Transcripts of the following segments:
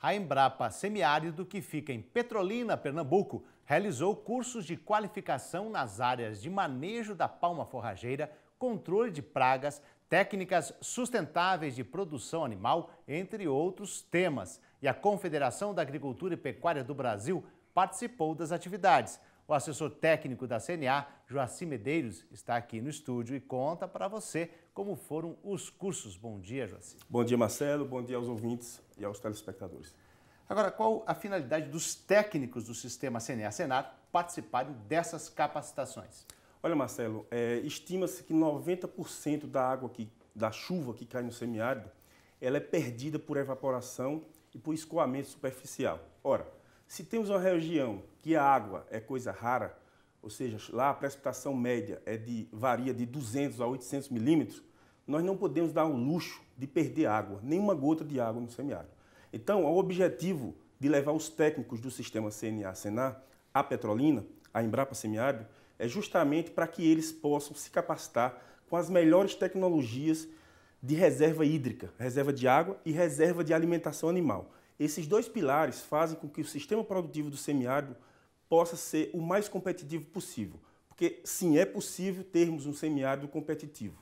A Embrapa Semiárido, que fica em Petrolina, Pernambuco, realizou cursos de qualificação nas áreas de manejo da palma forrageira, controle de pragas, técnicas sustentáveis de produção animal, entre outros temas. E a Confederação da Agricultura e Pecuária do Brasil participou das atividades. O assessor técnico da CNA, Joaci Medeiros, está aqui no estúdio e conta para você como foram os cursos. Bom dia, Joaci. Bom dia, Marcelo. Bom dia aos ouvintes e aos telespectadores. Agora, qual a finalidade dos técnicos do sistema CNA-Senar participarem dessas capacitações? Olha, Marcelo, é, estima-se que 90% da água que, da chuva que cai no semiárido, ela é perdida por evaporação e por escoamento superficial. Ora, se temos uma região que a água é coisa rara, ou seja, lá a precipitação média é de, varia de 200 a 800 milímetros, nós não podemos dar o luxo de perder água, nenhuma gota de água no semiárido. Então, o objetivo de levar os técnicos do sistema CNA-SENAR à Petrolina, à Embrapa Semiárido, é justamente para que eles possam se capacitar com as melhores tecnologias de reserva hídrica, reserva de água e reserva de alimentação animal. Esses dois pilares fazem com que o sistema produtivo do semiárido possa ser o mais competitivo possível, porque sim, é possível termos um semiárido competitivo.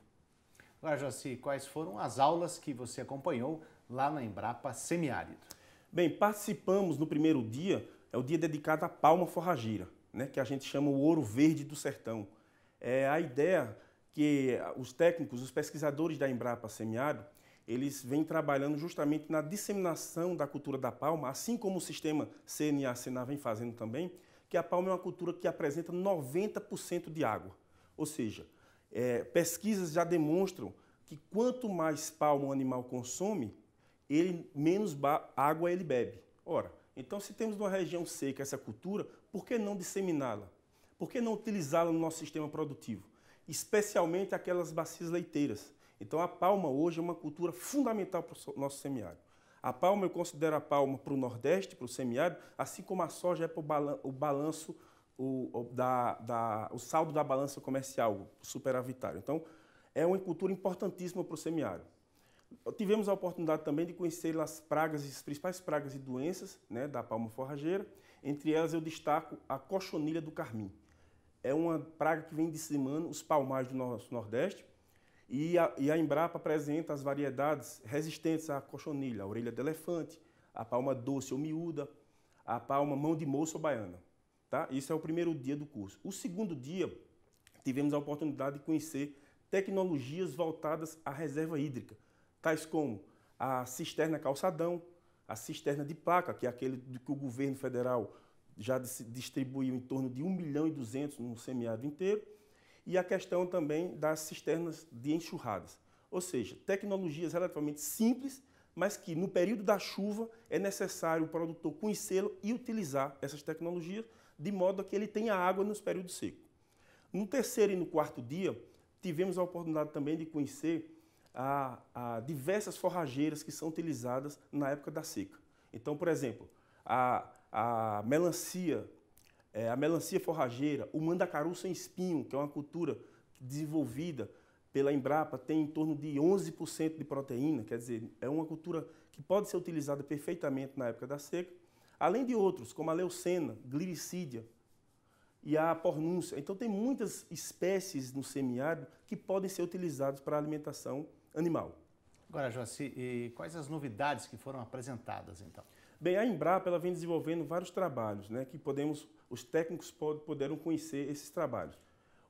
Agora, Jaci, quais foram as aulas que você acompanhou lá na Embrapa Semiárido? Bem, participamos no primeiro dia, é o dia dedicado à palma forrageira, né, que a gente chama o ouro verde do sertão. É a ideia que os técnicos, os pesquisadores da Embrapa Semiárido, eles vêm trabalhando justamente na disseminação da cultura da palma, assim como o sistema CNA-SENA vem fazendo também, que a palma é uma cultura que apresenta 90% de água. Ou seja, é, pesquisas já demonstram que quanto mais palma o animal consome, ele menos água ele bebe. Ora, então se temos numa região seca essa cultura, por que não disseminá-la? Por que não utilizá-la no nosso sistema produtivo? Especialmente aquelas bacias leiteiras, então a palma hoje é uma cultura fundamental para o nosso semiárido. A palma, eu considero a palma para o Nordeste, para o semiárido, assim como a soja é para o balanço, o, da, da, o saldo da balança comercial, superavitário. Então, é uma cultura importantíssima para o semiárido. Tivemos a oportunidade também de conhecer as pragas, as principais pragas e doenças né, da palma forrageira. Entre elas, eu destaco a cochonilha do carmim. É uma praga que vem dizimando os palmares do nosso Nordeste e a, e a Embrapa apresenta as variedades resistentes à cochonilha, a orelha de elefante, a palma doce ou miúda, a palma mão de moço ou baiana. Tá? Isso é o primeiro dia do curso. O segundo dia, tivemos a oportunidade de conhecer tecnologias voltadas à reserva hídrica, tais como a cisterna calçadão, a cisterna de placa, que é aquele que o governo federal já distribuiu em torno de 1 milhão e 200 no semiárido inteiro, e a questão também das cisternas de enxurradas. Ou seja, tecnologias relativamente simples, mas que no período da chuva é necessário o produtor conhecê-lo e utilizar essas tecnologias de modo a que ele tenha água nos períodos secos. No terceiro e no quarto dia, tivemos a oportunidade também de conhecer a, a diversas forrageiras que são utilizadas na época da seca. Então, por exemplo, a, a melancia é, a melancia forrageira, o mandacaru sem espinho, que é uma cultura desenvolvida pela Embrapa, tem em torno de 11% de proteína, quer dizer, é uma cultura que pode ser utilizada perfeitamente na época da seca, além de outros, como a leucena, gliricídia e a pornúncia. Então tem muitas espécies no semiárido que podem ser utilizadas para a alimentação animal. Agora, Joaci, quais as novidades que foram apresentadas então? Bem, a Embrapa ela vem desenvolvendo vários trabalhos, né, que podemos, os técnicos puderam conhecer esses trabalhos.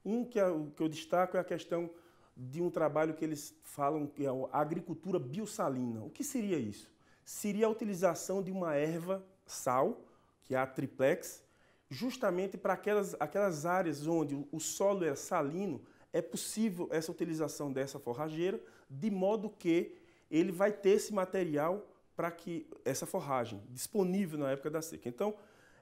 Um que, eu, é que eu destaco é a questão de um trabalho que eles falam que é a agricultura biosalina. O que seria isso? Seria a utilização de uma erva sal, que é a triplex, justamente para aquelas, aquelas áreas onde o solo é salino, é possível essa utilização dessa forrageira, de modo que ele vai ter esse material para que essa forragem disponível na época da seca. Então,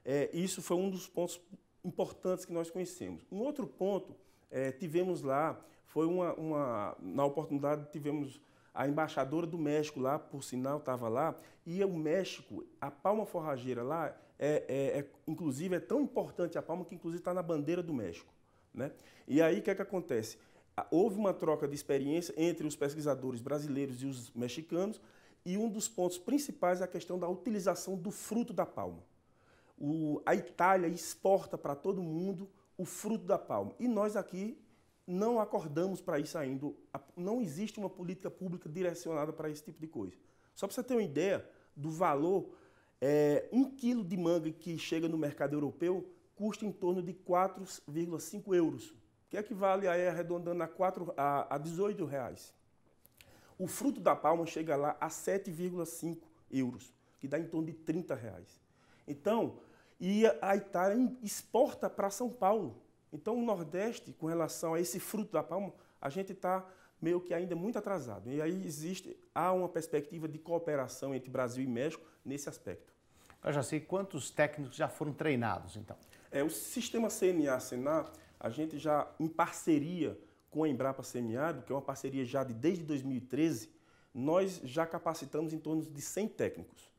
é, isso foi um dos pontos importantes que nós conhecemos. Um outro ponto é, tivemos lá foi uma, uma, na oportunidade tivemos a embaixadora do México lá, por sinal, estava lá, e o México, a palma forrageira lá, é, é, é inclusive é tão importante a palma que inclusive está na bandeira do México. Né? E aí o que, é que acontece? Houve uma troca de experiência entre os pesquisadores brasileiros e os mexicanos, e um dos pontos principais é a questão da utilização do fruto da palma. O, a Itália exporta para todo mundo o fruto da palma. E nós aqui não acordamos para isso ainda. Não existe uma política pública direcionada para esse tipo de coisa. Só para você ter uma ideia do valor, é, um quilo de manga que chega no mercado europeu custa em torno de 4,5 euros, que equivale a arredondando a, 4, a, a 18 reais. O fruto da palma chega lá a 7,5 euros, que dá em torno de 30 reais. Então, e a Itália exporta para São Paulo. Então, o Nordeste, com relação a esse fruto da palma, a gente está meio que ainda muito atrasado. E aí existe, há uma perspectiva de cooperação entre Brasil e México nesse aspecto. Eu já sei quantos técnicos já foram treinados, então. É, o sistema CNA-SENA, a gente já, em parceria com a Embrapa Semiárido, que é uma parceria já de, desde 2013, nós já capacitamos em torno de 100 técnicos.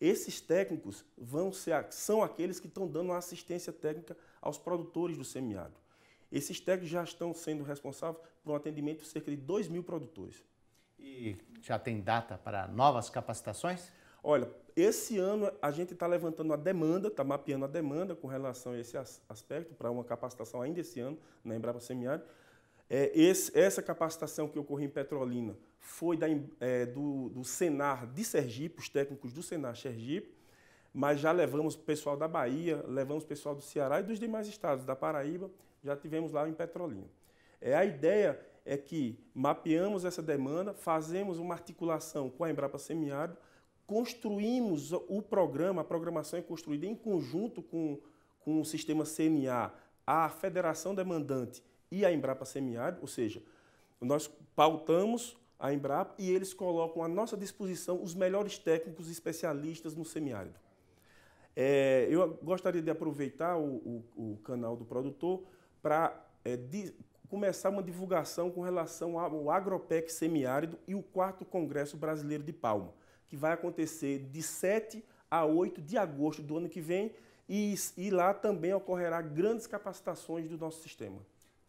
Esses técnicos vão ser, são aqueles que estão dando assistência técnica aos produtores do semiárido. Esses técnicos já estão sendo responsáveis por um atendimento de cerca de 2 mil produtores. E já tem data para novas capacitações? Olha, esse ano a gente está levantando a demanda, está mapeando a demanda com relação a esse aspecto para uma capacitação ainda esse ano na Embrapa Semiárido. É, esse, essa capacitação que ocorreu em Petrolina foi da, é, do, do, Senar de Sergipe, os técnicos do Senar Sergipe, mas já levamos o pessoal da Bahia, levamos o pessoal do Ceará e dos demais estados da Paraíba, já tivemos lá em Petrolina. É, a ideia é que mapeamos essa demanda, fazemos uma articulação com a Embrapa Semiárido, construímos o programa, a programação é construída em conjunto com, com o sistema CNA, a federação demandante e a Embrapa Semiárido, ou seja, nós pautamos a Embrapa e eles colocam à nossa disposição os melhores técnicos especialistas no semiárido. É, eu gostaria de aproveitar o, o, o canal do produtor para é, começar uma divulgação com relação ao Agropec Semiárido e o 4 Congresso Brasileiro de Palma, que vai acontecer de 7 a 8 de agosto do ano que vem e, e lá também ocorrerá grandes capacitações do nosso sistema.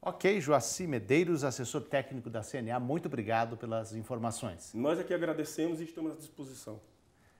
Ok, Joaci Medeiros, assessor técnico da CNA, muito obrigado pelas informações. Nós aqui é agradecemos e estamos à disposição.